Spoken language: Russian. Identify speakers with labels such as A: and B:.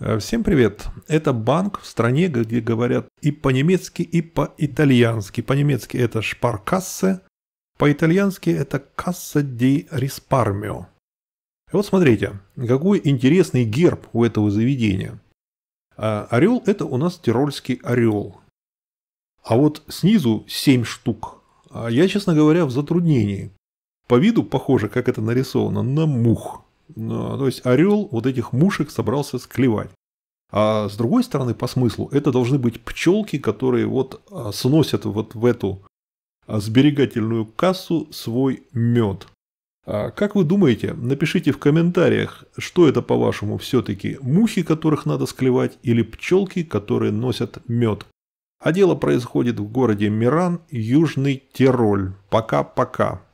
A: Э, всем привет! Это банк в стране, где говорят и по-немецки, и по-итальянски. По-немецки это шпаркассе, по-итальянски это касса ди Риспармио. И вот смотрите, какой интересный герб у этого заведения. Э, орел – это у нас тирольский орел. А вот снизу 7 штук. А я, честно говоря, в затруднении. По виду похоже, как это нарисовано, на мух. Ну, то есть орел вот этих мушек собрался склевать. А с другой стороны, по смыслу, это должны быть пчелки, которые вот а, сносят вот в эту а, сберегательную кассу свой мед. А как вы думаете, напишите в комментариях, что это по-вашему все-таки мухи, которых надо склевать, или пчелки, которые носят мед. А дело происходит в городе Миран, Южный Тироль. Пока-пока.